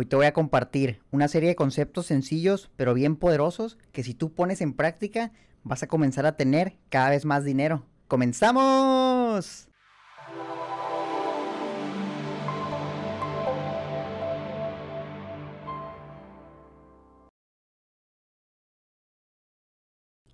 Hoy te voy a compartir una serie de conceptos sencillos pero bien poderosos que si tú pones en práctica vas a comenzar a tener cada vez más dinero. ¡Comenzamos!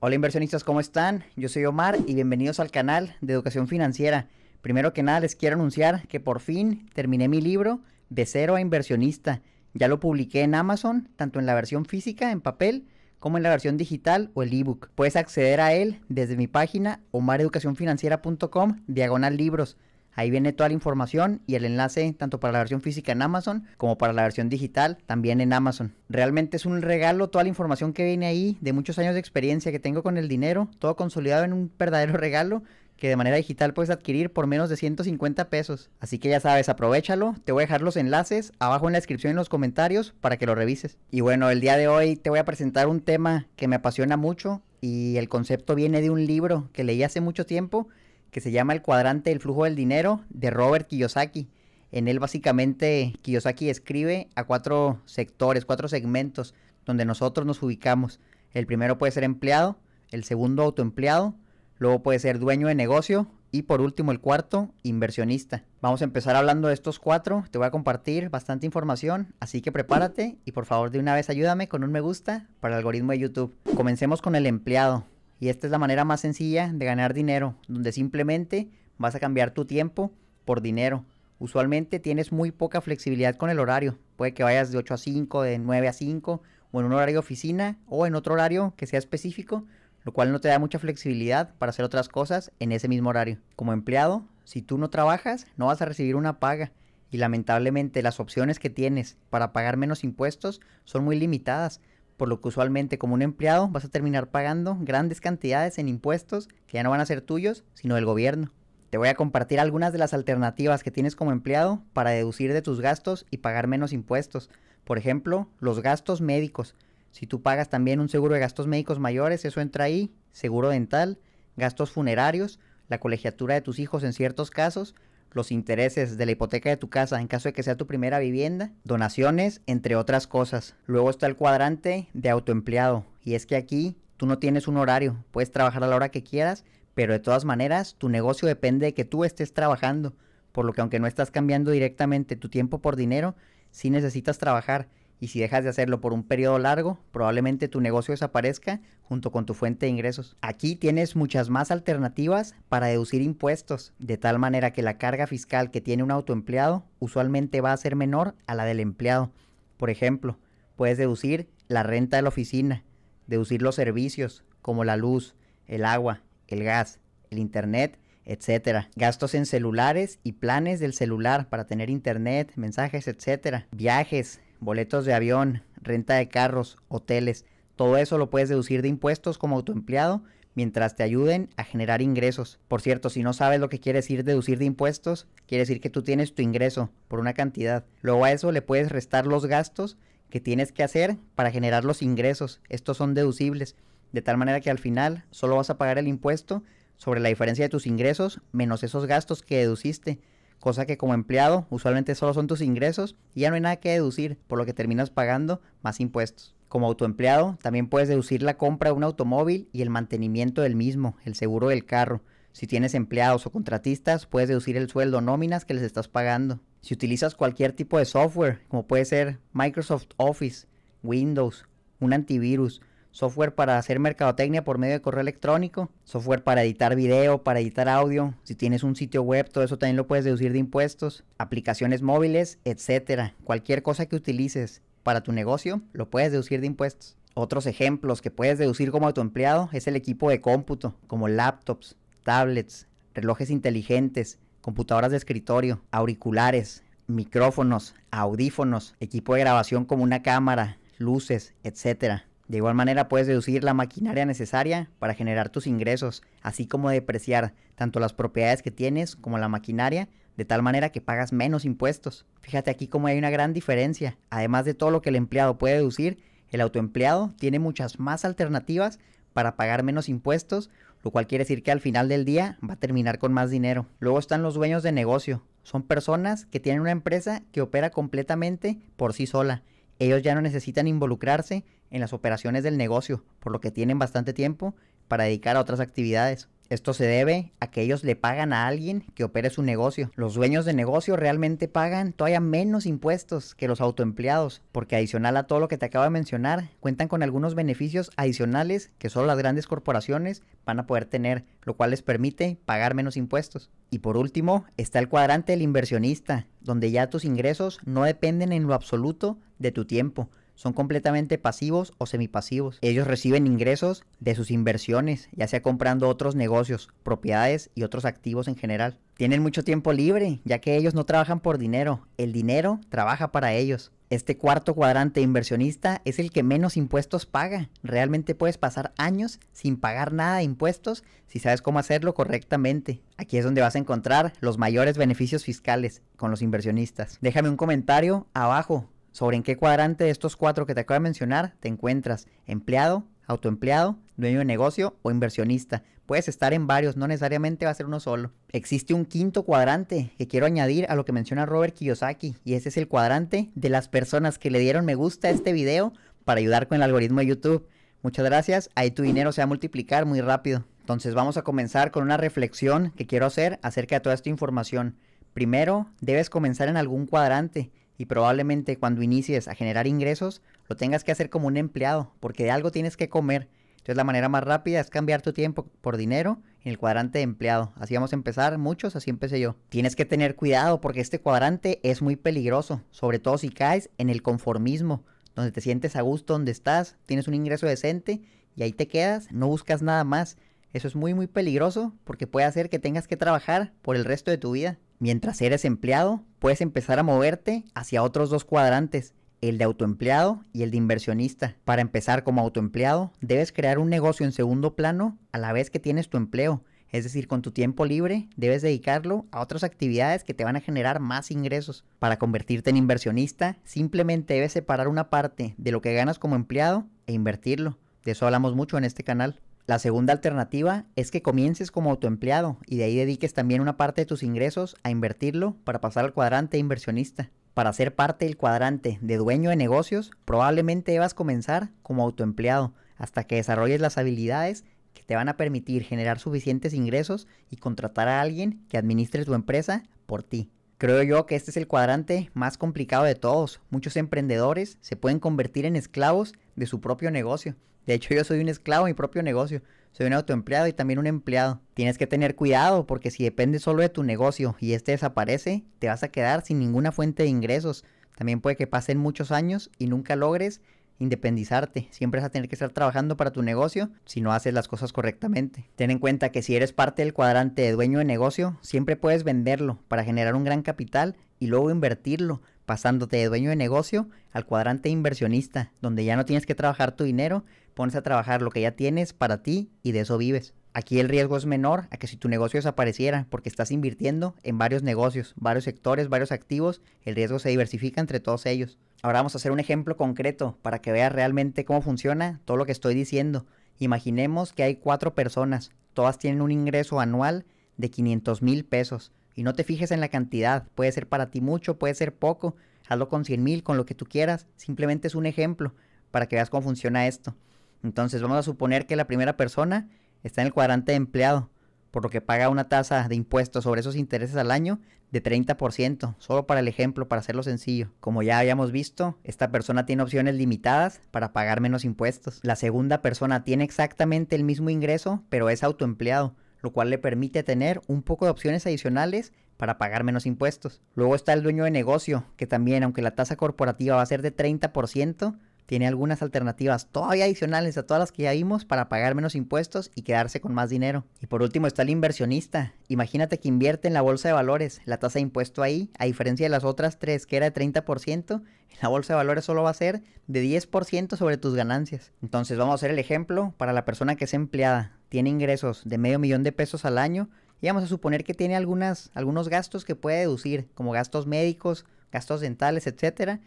Hola inversionistas, ¿cómo están? Yo soy Omar y bienvenidos al canal de Educación Financiera. Primero que nada les quiero anunciar que por fin terminé mi libro De cero a inversionista ya lo publiqué en Amazon, tanto en la versión física, en papel, como en la versión digital o el ebook. Puedes acceder a él desde mi página omareducacionfinanciera.com diagonal libros. Ahí viene toda la información y el enlace tanto para la versión física en Amazon como para la versión digital también en Amazon. Realmente es un regalo toda la información que viene ahí de muchos años de experiencia que tengo con el dinero, todo consolidado en un verdadero regalo que de manera digital puedes adquirir por menos de 150 pesos. Así que ya sabes, aprovechalo. Te voy a dejar los enlaces abajo en la descripción y en los comentarios para que lo revises. Y bueno, el día de hoy te voy a presentar un tema que me apasiona mucho y el concepto viene de un libro que leí hace mucho tiempo que se llama El cuadrante del flujo del dinero de Robert Kiyosaki. En él básicamente Kiyosaki escribe a cuatro sectores, cuatro segmentos donde nosotros nos ubicamos. El primero puede ser empleado, el segundo autoempleado, Luego puede ser dueño de negocio. Y por último, el cuarto, inversionista. Vamos a empezar hablando de estos cuatro. Te voy a compartir bastante información, así que prepárate y por favor de una vez ayúdame con un me gusta para el algoritmo de YouTube. Comencemos con el empleado. Y esta es la manera más sencilla de ganar dinero, donde simplemente vas a cambiar tu tiempo por dinero. Usualmente tienes muy poca flexibilidad con el horario. Puede que vayas de 8 a 5, de 9 a 5, o en un horario de oficina, o en otro horario que sea específico, lo cual no te da mucha flexibilidad para hacer otras cosas en ese mismo horario. Como empleado, si tú no trabajas, no vas a recibir una paga y lamentablemente las opciones que tienes para pagar menos impuestos son muy limitadas, por lo que usualmente como un empleado vas a terminar pagando grandes cantidades en impuestos que ya no van a ser tuyos, sino del gobierno. Te voy a compartir algunas de las alternativas que tienes como empleado para deducir de tus gastos y pagar menos impuestos. Por ejemplo, los gastos médicos. Si tú pagas también un seguro de gastos médicos mayores, eso entra ahí, seguro dental, gastos funerarios, la colegiatura de tus hijos en ciertos casos, los intereses de la hipoteca de tu casa en caso de que sea tu primera vivienda, donaciones, entre otras cosas. Luego está el cuadrante de autoempleado, y es que aquí tú no tienes un horario, puedes trabajar a la hora que quieras, pero de todas maneras tu negocio depende de que tú estés trabajando, por lo que aunque no estás cambiando directamente tu tiempo por dinero, sí necesitas trabajar y si dejas de hacerlo por un periodo largo, probablemente tu negocio desaparezca junto con tu fuente de ingresos. Aquí tienes muchas más alternativas para deducir impuestos, de tal manera que la carga fiscal que tiene un autoempleado usualmente va a ser menor a la del empleado. Por ejemplo, puedes deducir la renta de la oficina, deducir los servicios como la luz, el agua, el gas, el internet, etcétera. Gastos en celulares y planes del celular para tener internet, mensajes, etcétera. Viajes, boletos de avión, renta de carros, hoteles, todo eso lo puedes deducir de impuestos como autoempleado mientras te ayuden a generar ingresos. Por cierto, si no sabes lo que quiere decir deducir de impuestos, quiere decir que tú tienes tu ingreso por una cantidad. Luego a eso le puedes restar los gastos que tienes que hacer para generar los ingresos. Estos son deducibles, de tal manera que al final solo vas a pagar el impuesto sobre la diferencia de tus ingresos menos esos gastos que deduciste cosa que como empleado usualmente solo son tus ingresos y ya no hay nada que deducir, por lo que terminas pagando más impuestos. Como autoempleado, también puedes deducir la compra de un automóvil y el mantenimiento del mismo, el seguro del carro. Si tienes empleados o contratistas, puedes deducir el sueldo nóminas que les estás pagando. Si utilizas cualquier tipo de software, como puede ser Microsoft Office, Windows, un antivirus, software para hacer mercadotecnia por medio de correo electrónico, software para editar video, para editar audio, si tienes un sitio web, todo eso también lo puedes deducir de impuestos, aplicaciones móviles, etcétera. Cualquier cosa que utilices para tu negocio lo puedes deducir de impuestos. Otros ejemplos que puedes deducir como autoempleado es el equipo de cómputo, como laptops, tablets, relojes inteligentes, computadoras de escritorio, auriculares, micrófonos, audífonos, equipo de grabación como una cámara, luces, etcétera. De igual manera puedes deducir la maquinaria necesaria para generar tus ingresos, así como depreciar tanto las propiedades que tienes como la maquinaria, de tal manera que pagas menos impuestos. Fíjate aquí como hay una gran diferencia. Además de todo lo que el empleado puede deducir, el autoempleado tiene muchas más alternativas para pagar menos impuestos, lo cual quiere decir que al final del día va a terminar con más dinero. Luego están los dueños de negocio. Son personas que tienen una empresa que opera completamente por sí sola ellos ya no necesitan involucrarse en las operaciones del negocio, por lo que tienen bastante tiempo para dedicar a otras actividades. Esto se debe a que ellos le pagan a alguien que opere su negocio. Los dueños de negocio realmente pagan todavía menos impuestos que los autoempleados, porque adicional a todo lo que te acabo de mencionar, cuentan con algunos beneficios adicionales que solo las grandes corporaciones van a poder tener, lo cual les permite pagar menos impuestos. Y por último, está el cuadrante del inversionista, donde ya tus ingresos no dependen en lo absoluto de tu tiempo. Son completamente pasivos o semipasivos. Ellos reciben ingresos de sus inversiones, ya sea comprando otros negocios, propiedades y otros activos en general. Tienen mucho tiempo libre, ya que ellos no trabajan por dinero. El dinero trabaja para ellos este cuarto cuadrante inversionista es el que menos impuestos paga. Realmente puedes pasar años sin pagar nada de impuestos si sabes cómo hacerlo correctamente. Aquí es donde vas a encontrar los mayores beneficios fiscales con los inversionistas. Déjame un comentario abajo sobre en qué cuadrante de estos cuatro que te acabo de mencionar te encuentras. Empleado, autoempleado, dueño de negocio o inversionista. Puedes estar en varios, no necesariamente va a ser uno solo. Existe un quinto cuadrante que quiero añadir a lo que menciona Robert Kiyosaki y ese es el cuadrante de las personas que le dieron me gusta a este video para ayudar con el algoritmo de YouTube. Muchas gracias, ahí tu dinero se va a multiplicar muy rápido. Entonces vamos a comenzar con una reflexión que quiero hacer acerca de toda esta información. Primero, debes comenzar en algún cuadrante y probablemente cuando inicies a generar ingresos lo tengas que hacer como un empleado, porque de algo tienes que comer. Entonces la manera más rápida es cambiar tu tiempo por dinero en el cuadrante de empleado. Así vamos a empezar muchos, así empecé yo. Tienes que tener cuidado porque este cuadrante es muy peligroso, sobre todo si caes en el conformismo, donde te sientes a gusto donde estás, tienes un ingreso decente y ahí te quedas, no buscas nada más. Eso es muy muy peligroso porque puede hacer que tengas que trabajar por el resto de tu vida. Mientras eres empleado, puedes empezar a moverte hacia otros dos cuadrantes el de autoempleado y el de inversionista. Para empezar como autoempleado, debes crear un negocio en segundo plano a la vez que tienes tu empleo. Es decir, con tu tiempo libre debes dedicarlo a otras actividades que te van a generar más ingresos. Para convertirte en inversionista, simplemente debes separar una parte de lo que ganas como empleado e invertirlo. De eso hablamos mucho en este canal. La segunda alternativa es que comiences como autoempleado y de ahí dediques también una parte de tus ingresos a invertirlo para pasar al cuadrante inversionista. Para ser parte del cuadrante de dueño de negocios, probablemente debas comenzar como autoempleado hasta que desarrolles las habilidades que te van a permitir generar suficientes ingresos y contratar a alguien que administre tu empresa por ti. Creo yo que este es el cuadrante más complicado de todos. Muchos emprendedores se pueden convertir en esclavos de su propio negocio. De hecho, yo soy un esclavo de mi propio negocio. Soy un autoempleado y también un empleado. Tienes que tener cuidado porque si dependes solo de tu negocio y este desaparece, te vas a quedar sin ninguna fuente de ingresos. También puede que pasen muchos años y nunca logres independizarte. Siempre vas a tener que estar trabajando para tu negocio si no haces las cosas correctamente. Ten en cuenta que si eres parte del cuadrante de dueño de negocio, siempre puedes venderlo para generar un gran capital y luego invertirlo, pasándote de dueño de negocio al cuadrante inversionista, donde ya no tienes que trabajar tu dinero, pones a trabajar lo que ya tienes para ti y de eso vives. Aquí el riesgo es menor a que si tu negocio desapareciera, porque estás invirtiendo en varios negocios, varios sectores, varios activos, el riesgo se diversifica entre todos ellos. Ahora vamos a hacer un ejemplo concreto para que veas realmente cómo funciona todo lo que estoy diciendo. Imaginemos que hay cuatro personas, todas tienen un ingreso anual de 500 mil pesos. Y no te fijes en la cantidad, puede ser para ti mucho, puede ser poco, hazlo con 100 mil, con lo que tú quieras, simplemente es un ejemplo para que veas cómo funciona esto. Entonces vamos a suponer que la primera persona está en el cuadrante de empleado, por lo que paga una tasa de impuestos sobre esos intereses al año de 30%, solo para el ejemplo, para hacerlo sencillo. Como ya habíamos visto, esta persona tiene opciones limitadas para pagar menos impuestos. La segunda persona tiene exactamente el mismo ingreso, pero es autoempleado, lo cual le permite tener un poco de opciones adicionales para pagar menos impuestos. Luego está el dueño de negocio, que también, aunque la tasa corporativa va a ser de 30%, tiene algunas alternativas todavía adicionales a todas las que ya vimos para pagar menos impuestos y quedarse con más dinero. Y por último está el inversionista. Imagínate que invierte en la bolsa de valores. La tasa de impuesto ahí, a diferencia de las otras tres que era de 30%, en la bolsa de valores solo va a ser de 10% sobre tus ganancias. Entonces vamos a hacer el ejemplo para la persona que es empleada. Tiene ingresos de medio millón de pesos al año y vamos a suponer que tiene algunas, algunos gastos que puede deducir, como gastos médicos, gastos dentales, etcétera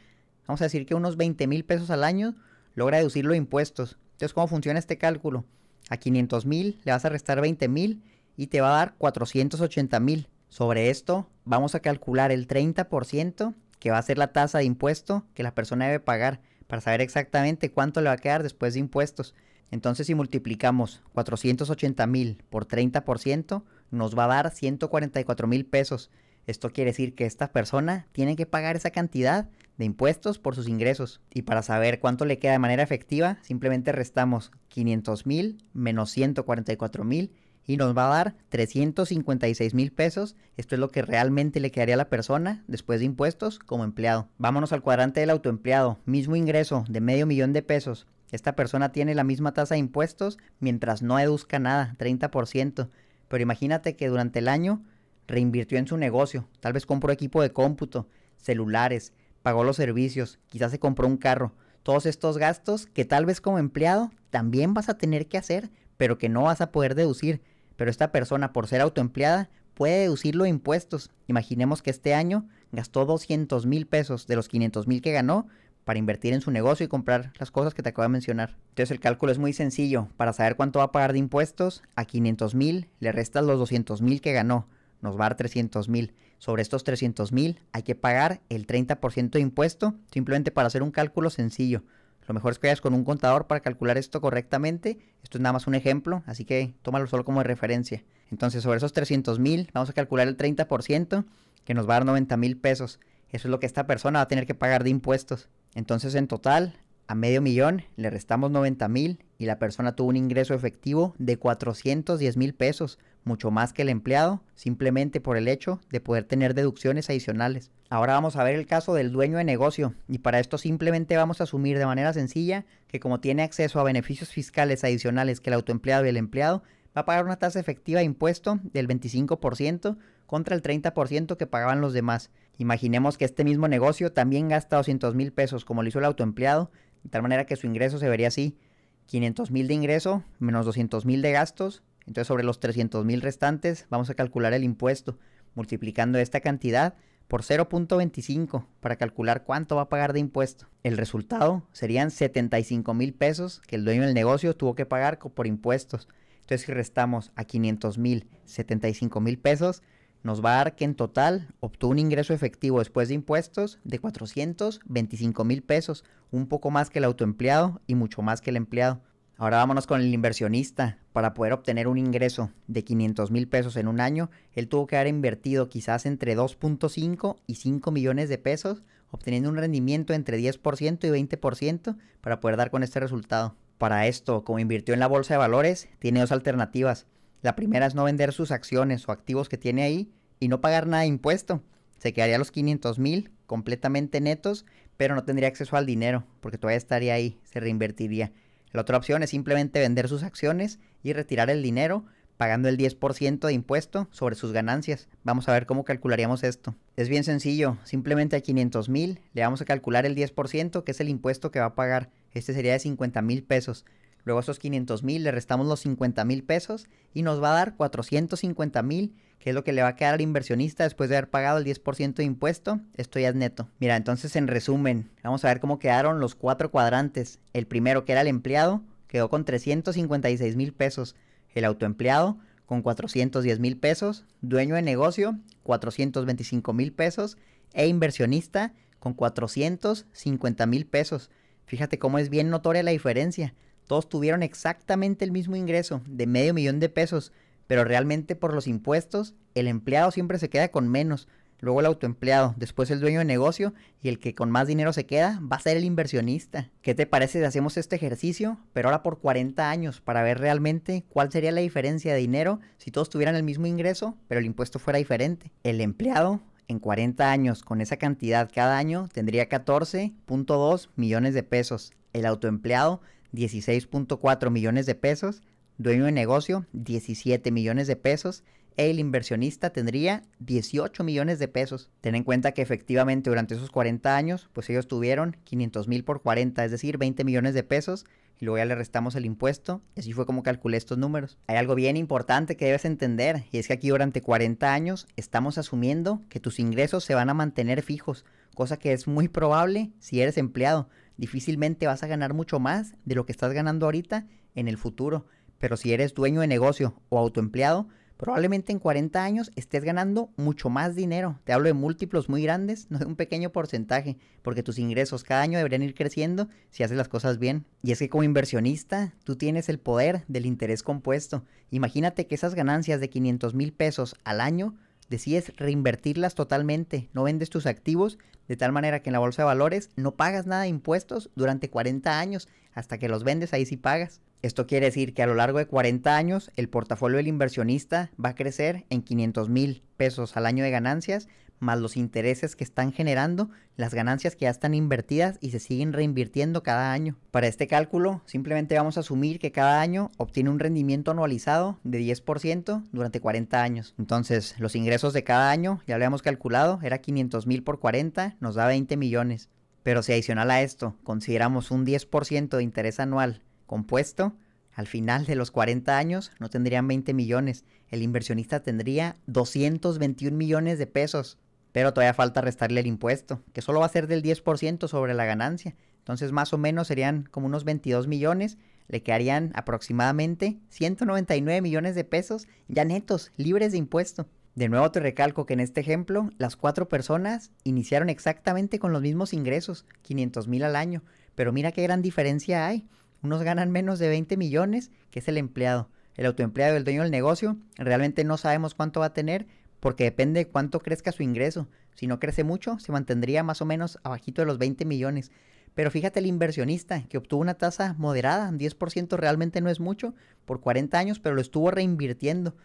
vamos a decir que unos 20 mil pesos al año, logra deducir los impuestos. Entonces, ¿cómo funciona este cálculo? A 500 mil le vas a restar 20 mil y te va a dar 480 mil. Sobre esto vamos a calcular el 30% que va a ser la tasa de impuesto que la persona debe pagar para saber exactamente cuánto le va a quedar después de impuestos. Entonces si multiplicamos 480 mil por 30% nos va a dar 144 mil pesos. Esto quiere decir que esta persona tiene que pagar esa cantidad de impuestos por sus ingresos. Y para saber cuánto le queda de manera efectiva, simplemente restamos 500 mil menos 144 mil y nos va a dar 356 mil pesos. Esto es lo que realmente le quedaría a la persona después de impuestos como empleado. Vámonos al cuadrante del autoempleado. Mismo ingreso de medio millón de pesos. Esta persona tiene la misma tasa de impuestos mientras no deduzca nada, 30%. Pero imagínate que durante el año reinvirtió en su negocio. Tal vez compró equipo de cómputo, celulares, pagó los servicios, quizás se compró un carro. Todos estos gastos que tal vez como empleado también vas a tener que hacer, pero que no vas a poder deducir. Pero esta persona, por ser autoempleada, puede deducirlo los impuestos. Imaginemos que este año gastó 200 mil pesos de los 500 mil que ganó para invertir en su negocio y comprar las cosas que te acabo de mencionar. Entonces el cálculo es muy sencillo. Para saber cuánto va a pagar de impuestos, a 500 mil le restas los 200 mil que ganó. Nos va a dar 300 mil sobre estos 300 mil hay que pagar el 30% de impuesto simplemente para hacer un cálculo sencillo. Lo mejor es que vayas con un contador para calcular esto correctamente. Esto es nada más un ejemplo, así que tómalo solo como referencia. Entonces, sobre esos 300 mil, vamos a calcular el 30%, que nos va a dar 90 mil pesos. Eso es lo que esta persona va a tener que pagar de impuestos. Entonces, en total, a medio millón le restamos 90 mil y la persona tuvo un ingreso efectivo de 410 mil pesos mucho más que el empleado, simplemente por el hecho de poder tener deducciones adicionales. Ahora vamos a ver el caso del dueño de negocio y para esto simplemente vamos a asumir de manera sencilla que como tiene acceso a beneficios fiscales adicionales que el autoempleado y el empleado, va a pagar una tasa efectiva de impuesto del 25% contra el 30% que pagaban los demás. Imaginemos que este mismo negocio también gasta 200 mil pesos como lo hizo el autoempleado, de tal manera que su ingreso se vería así, 500 mil de ingreso menos 200 mil de gastos entonces sobre los 300 mil restantes vamos a calcular el impuesto, multiplicando esta cantidad por 0.25 para calcular cuánto va a pagar de impuesto. El resultado serían 75 mil pesos que el dueño del negocio tuvo que pagar por impuestos. Entonces si restamos a 500 mil 75 mil pesos, nos va a dar que en total obtuvo un ingreso efectivo después de impuestos de 425 mil pesos, un poco más que el autoempleado y mucho más que el empleado. Ahora vámonos con el inversionista. Para poder obtener un ingreso de 500 mil pesos en un año, él tuvo que haber invertido quizás entre 2.5 y 5 millones de pesos, obteniendo un rendimiento entre 10% y 20% para poder dar con este resultado. Para esto, como invirtió en la bolsa de valores, tiene dos alternativas. La primera es no vender sus acciones o activos que tiene ahí y no pagar nada de impuesto. Se quedaría los 500 mil completamente netos, pero no tendría acceso al dinero porque todavía estaría ahí, se reinvertiría. La otra opción es simplemente vender sus acciones y retirar el dinero pagando el 10% de impuesto sobre sus ganancias. Vamos a ver cómo calcularíamos esto. Es bien sencillo, simplemente a 500 mil le vamos a calcular el 10% que es el impuesto que va a pagar. Este sería de 50 mil pesos. Luego esos 500 mil le restamos los 50 mil pesos y nos va a dar 450 mil, que es lo que le va a quedar al inversionista después de haber pagado el 10% de impuesto. Esto ya es neto. Mira, entonces en resumen, vamos a ver cómo quedaron los cuatro cuadrantes. El primero, que era el empleado, quedó con 356 mil pesos. El autoempleado con 410 mil pesos, dueño de negocio 425 mil pesos e inversionista con 450 mil pesos. Fíjate cómo es bien notoria la diferencia todos tuvieron exactamente el mismo ingreso de medio millón de pesos, pero realmente por los impuestos el empleado siempre se queda con menos, luego el autoempleado, después el dueño de negocio y el que con más dinero se queda va a ser el inversionista. ¿Qué te parece si hacemos este ejercicio, pero ahora por 40 años, para ver realmente cuál sería la diferencia de dinero si todos tuvieran el mismo ingreso, pero el impuesto fuera diferente? El empleado en 40 años con esa cantidad cada año tendría 14.2 millones de pesos. El autoempleado 16.4 millones de pesos, dueño de negocio 17 millones de pesos, e el inversionista tendría 18 millones de pesos. Ten en cuenta que efectivamente durante esos 40 años, pues ellos tuvieron 500 mil por 40, es decir, 20 millones de pesos, y luego ya le restamos el impuesto, y así fue como calculé estos números. Hay algo bien importante que debes entender, y es que aquí durante 40 años estamos asumiendo que tus ingresos se van a mantener fijos, cosa que es muy probable si eres empleado difícilmente vas a ganar mucho más de lo que estás ganando ahorita en el futuro. Pero si eres dueño de negocio o autoempleado, probablemente en 40 años estés ganando mucho más dinero. Te hablo de múltiplos muy grandes, no de un pequeño porcentaje, porque tus ingresos cada año deberían ir creciendo si haces las cosas bien. Y es que como inversionista, tú tienes el poder del interés compuesto. Imagínate que esas ganancias de 500 mil pesos al año decides reinvertirlas totalmente, no vendes tus activos, de tal manera que en la bolsa de valores no pagas nada de impuestos durante 40 años, hasta que los vendes ahí sí pagas. Esto quiere decir que a lo largo de 40 años el portafolio del inversionista va a crecer en 500 mil pesos al año de ganancias más los intereses que están generando, las ganancias que ya están invertidas y se siguen reinvirtiendo cada año. Para este cálculo, simplemente vamos a asumir que cada año obtiene un rendimiento anualizado de 10% durante 40 años. Entonces, los ingresos de cada año, ya lo habíamos calculado, era 500 mil por 40, nos da 20 millones. Pero si adicional a esto consideramos un 10% de interés anual compuesto, al final de los 40 años no tendrían 20 millones, el inversionista tendría 221 millones de pesos. Pero todavía falta restarle el impuesto, que solo va a ser del 10% sobre la ganancia. Entonces más o menos serían como unos 22 millones, le quedarían aproximadamente 199 millones de pesos ya netos, libres de impuesto. De nuevo te recalco que en este ejemplo las cuatro personas iniciaron exactamente con los mismos ingresos, 500 mil al año, pero mira qué gran diferencia hay. Unos ganan menos de 20 millones, que es el empleado. El autoempleado, el dueño del negocio, realmente no sabemos cuánto va a tener porque depende de cuánto crezca su ingreso. Si no crece mucho, se mantendría más o menos abajito de los 20 millones. Pero fíjate el inversionista que obtuvo una tasa moderada, 10% realmente no es mucho, por 40 años, pero lo estuvo reinvirtiendo.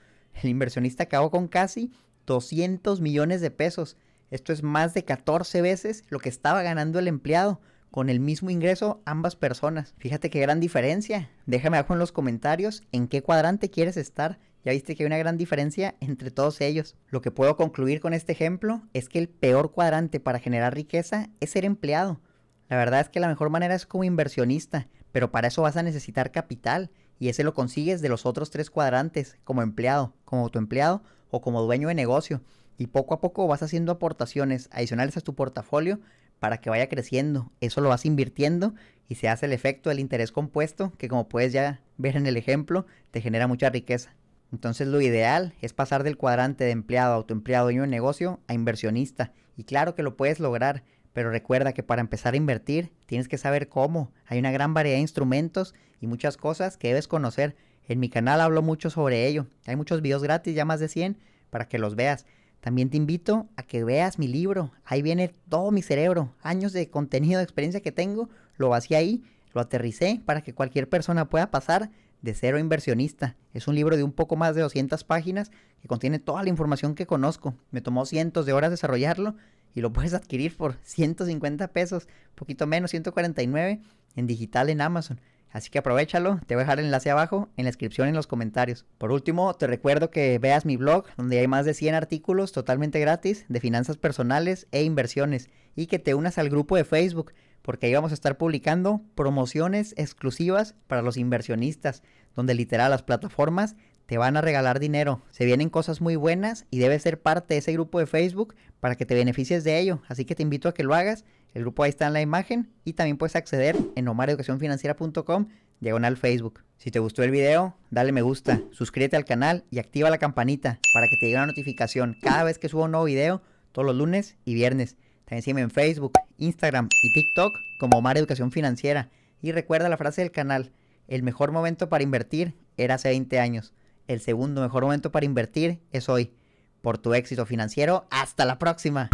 El inversionista acabó con casi 200 millones de pesos. Esto es más de 14 veces lo que estaba ganando el empleado con el mismo ingreso ambas personas. Fíjate qué gran diferencia. Déjame abajo en los comentarios en qué cuadrante quieres estar ya viste que hay una gran diferencia entre todos ellos. Lo que puedo concluir con este ejemplo es que el peor cuadrante para generar riqueza es ser empleado. La verdad es que la mejor manera es como inversionista, pero para eso vas a necesitar capital y ese lo consigues de los otros tres cuadrantes, como empleado, como autoempleado o como dueño de negocio. Y poco a poco vas haciendo aportaciones adicionales a tu portafolio para que vaya creciendo. Eso lo vas invirtiendo y se hace el efecto del interés compuesto que como puedes ya ver en el ejemplo, te genera mucha riqueza. Entonces lo ideal es pasar del cuadrante de empleado, autoempleado, y un negocio a inversionista. Y claro que lo puedes lograr, pero recuerda que para empezar a invertir tienes que saber cómo. Hay una gran variedad de instrumentos y muchas cosas que debes conocer. En mi canal hablo mucho sobre ello. Hay muchos videos gratis, ya más de 100, para que los veas. También te invito a que veas mi libro. Ahí viene todo mi cerebro, años de contenido, de experiencia que tengo. Lo vacié ahí, lo aterricé para que cualquier persona pueda pasar de cero inversionista. Es un libro de un poco más de 200 páginas que contiene toda la información que conozco. Me tomó cientos de horas desarrollarlo y lo puedes adquirir por 150 pesos, poquito menos, 149 en digital en Amazon. Así que aprovechalo, te voy a dejar el enlace abajo en la descripción en los comentarios. Por último, te recuerdo que veas mi blog, donde hay más de 100 artículos totalmente gratis de finanzas personales e inversiones, y que te unas al grupo de Facebook, porque ahí vamos a estar publicando promociones exclusivas para los inversionistas, donde literal las plataformas te van a regalar dinero. Se vienen cosas muy buenas y debes ser parte de ese grupo de Facebook para que te beneficies de ello. Así que te invito a que lo hagas. El grupo ahí está en la imagen y también puedes acceder en omareducacionfinanciera.com diagonal Facebook. Si te gustó el video, dale me gusta, suscríbete al canal y activa la campanita para que te llegue una notificación cada vez que subo un nuevo video todos los lunes y viernes encima en Facebook, Instagram y TikTok como Mar Educación Financiera. Y recuerda la frase del canal, el mejor momento para invertir era hace 20 años. El segundo mejor momento para invertir es hoy. Por tu éxito financiero, hasta la próxima.